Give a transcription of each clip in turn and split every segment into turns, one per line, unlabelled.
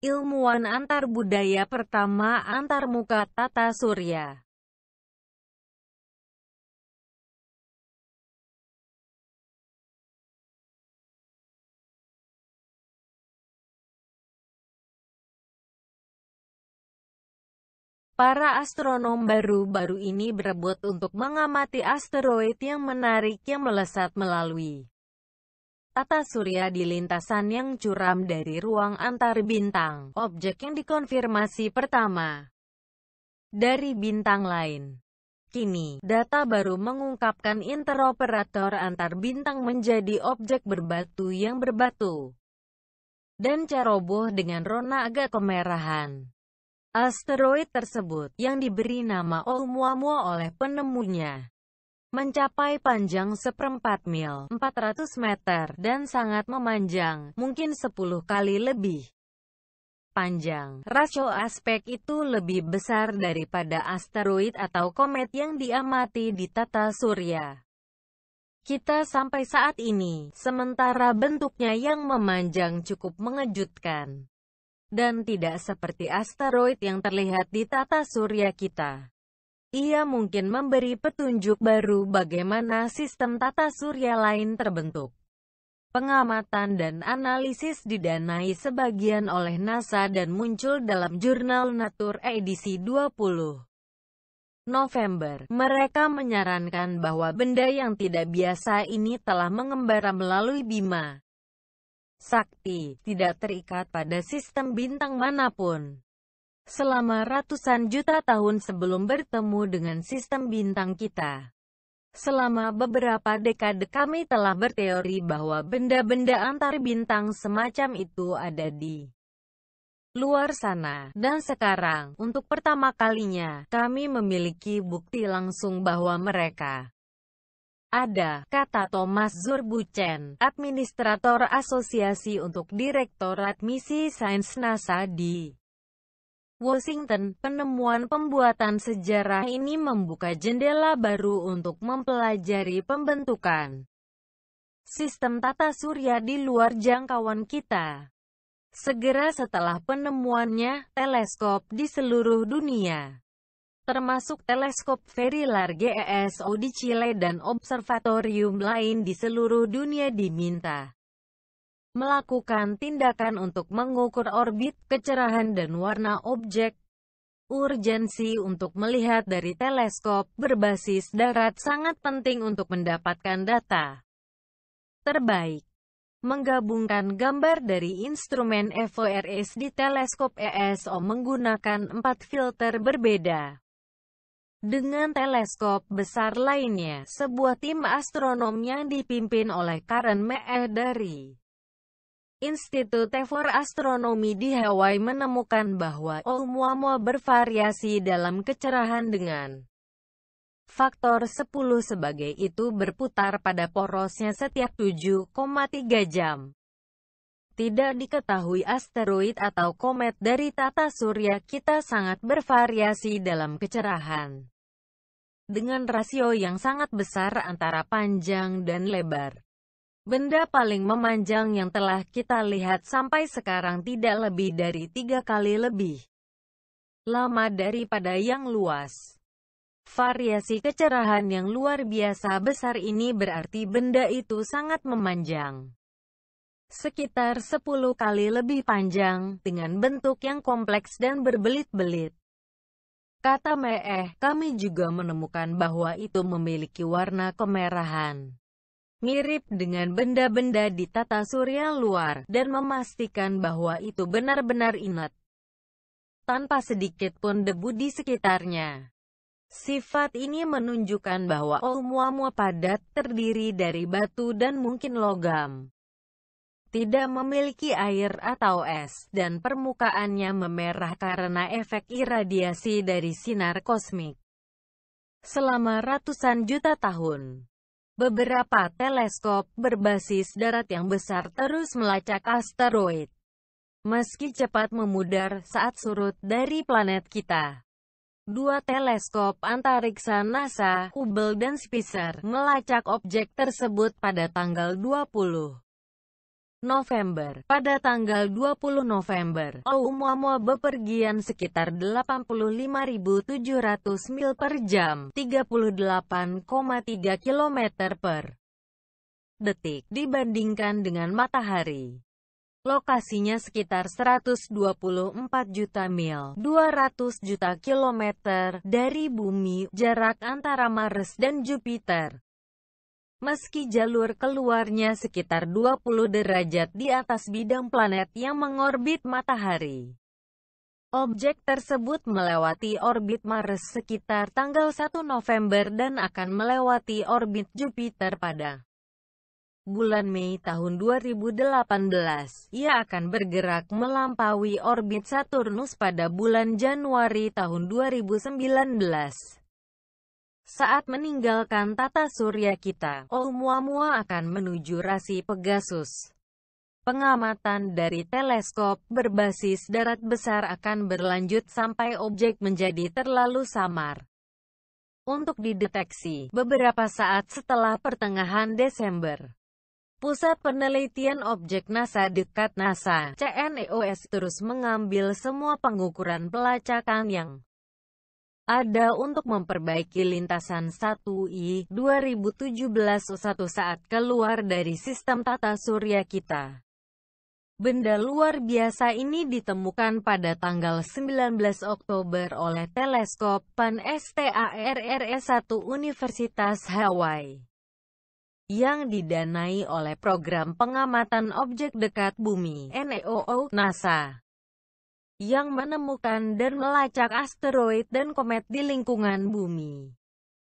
ilmuwan antar budaya pertama antarmuka Tata Surya. Para astronom baru-baru ini berebut untuk mengamati asteroid yang menarik yang melesat melalui tata surya di lintasan yang curam dari ruang antar bintang, objek yang dikonfirmasi pertama dari bintang lain. Kini, data baru mengungkapkan interoperator antar bintang menjadi objek berbatu yang berbatu dan ceroboh dengan rona agak kemerahan. Asteroid tersebut, yang diberi nama Oumuamua oleh penemunya, mencapai panjang seperempat mil, 400 meter, dan sangat memanjang, mungkin 10 kali lebih panjang. Rasio aspek itu lebih besar daripada asteroid atau komet yang diamati di tata surya kita sampai saat ini, sementara bentuknya yang memanjang cukup mengejutkan dan tidak seperti asteroid yang terlihat di tata surya kita. Ia mungkin memberi petunjuk baru bagaimana sistem tata surya lain terbentuk. Pengamatan dan analisis didanai sebagian oleh NASA dan muncul dalam jurnal Nature edisi 20. November, mereka menyarankan bahwa benda yang tidak biasa ini telah mengembara melalui Bima. Sakti, tidak terikat pada sistem bintang manapun selama ratusan juta tahun sebelum bertemu dengan sistem bintang kita. Selama beberapa dekade kami telah berteori bahwa benda-benda antar bintang semacam itu ada di luar sana. Dan sekarang, untuk pertama kalinya, kami memiliki bukti langsung bahwa mereka ada, kata Thomas Zurbuchen, administrator asosiasi untuk Direktorat Misi Sains NASA di Washington, penemuan pembuatan sejarah ini membuka jendela baru untuk mempelajari pembentukan sistem tata surya di luar jangkauan kita. Segera setelah penemuannya, teleskop di seluruh dunia, termasuk teleskop Very Large ESO di Chile dan observatorium lain di seluruh dunia diminta melakukan tindakan untuk mengukur orbit, kecerahan dan warna objek. Urgensi untuk melihat dari teleskop berbasis darat sangat penting untuk mendapatkan data terbaik. Menggabungkan gambar dari instrumen EVRS di teleskop ESO menggunakan empat filter berbeda. Dengan teleskop besar lainnya, sebuah tim astronom yang dipimpin oleh Karen Meh dari Institut for Astronomi di Hawaii menemukan bahwa Oumuamua bervariasi dalam kecerahan dengan faktor 10 sebagai itu berputar pada porosnya setiap 7,3 jam. Tidak diketahui asteroid atau komet dari tata surya kita sangat bervariasi dalam kecerahan. Dengan rasio yang sangat besar antara panjang dan lebar. Benda paling memanjang yang telah kita lihat sampai sekarang tidak lebih dari tiga kali lebih lama daripada yang luas. Variasi kecerahan yang luar biasa besar ini berarti benda itu sangat memanjang. Sekitar 10 kali lebih panjang, dengan bentuk yang kompleks dan berbelit-belit. Kata Meeh, kami juga menemukan bahwa itu memiliki warna kemerahan mirip dengan benda-benda di tata surya luar, dan memastikan bahwa itu benar-benar inat, tanpa sedikit pun debu di sekitarnya. Sifat ini menunjukkan bahwa Oumuamua padat terdiri dari batu dan mungkin logam. Tidak memiliki air atau es, dan permukaannya memerah karena efek iradiasi dari sinar kosmik. Selama ratusan juta tahun, Beberapa teleskop berbasis darat yang besar terus melacak asteroid. Meski cepat memudar saat surut dari planet kita. Dua teleskop antariksa NASA, Hubble dan Spitzer, melacak objek tersebut pada tanggal 20 November. Pada tanggal 20 November, Oumuamua bepergian sekitar 85.700 mil per jam, 38,3 km per detik, dibandingkan dengan matahari. Lokasinya sekitar 124 juta mil, 200 juta kilometer dari bumi, jarak antara Mars dan Jupiter meski jalur keluarnya sekitar 20 derajat di atas bidang planet yang mengorbit matahari. Objek tersebut melewati orbit Mars sekitar tanggal 1 November dan akan melewati orbit Jupiter pada bulan Mei tahun 2018. Ia akan bergerak melampaui orbit Saturnus pada bulan Januari tahun 2019. Saat meninggalkan tata surya kita, Oumuamua oh, akan menuju rasi Pegasus. Pengamatan dari teleskop berbasis darat besar akan berlanjut sampai objek menjadi terlalu samar untuk dideteksi beberapa saat setelah pertengahan Desember. Pusat Penelitian Objek NASA dekat NASA, CNEOS terus mengambil semua pengukuran pelacakan yang ada untuk memperbaiki lintasan 1I 2017 satu saat keluar dari sistem tata surya kita. Benda luar biasa ini ditemukan pada tanggal 19 Oktober oleh teleskop PAN-STARRS-1 Universitas Hawaii yang didanai oleh Program Pengamatan Objek Dekat Bumi NEOO NASA yang menemukan dan melacak asteroid dan komet di lingkungan bumi.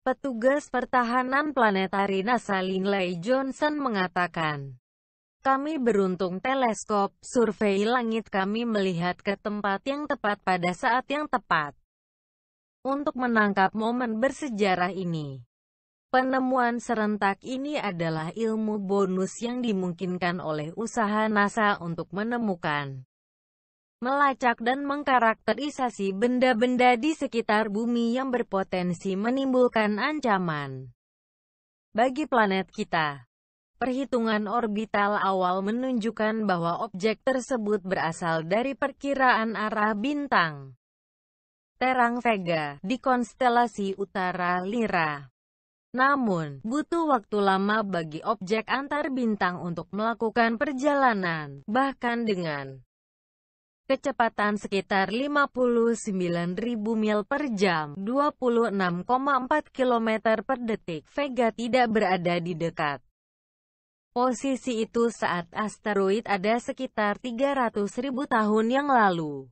Petugas pertahanan planetari NASA Linley Johnson mengatakan, kami beruntung teleskop, survei langit kami melihat ke tempat yang tepat pada saat yang tepat untuk menangkap momen bersejarah ini. Penemuan serentak ini adalah ilmu bonus yang dimungkinkan oleh usaha NASA untuk menemukan melacak dan mengkarakterisasi benda-benda di sekitar bumi yang berpotensi menimbulkan ancaman bagi planet kita. Perhitungan orbital awal menunjukkan bahwa objek tersebut berasal dari perkiraan arah bintang terang Vega di konstelasi utara Lira. Namun, butuh waktu lama bagi objek antar bintang untuk melakukan perjalanan, bahkan dengan kecepatan sekitar 59.000 mil per jam, 26,4 km per detik. Vega tidak berada di dekat posisi itu saat asteroid ada sekitar 300.000 tahun yang lalu.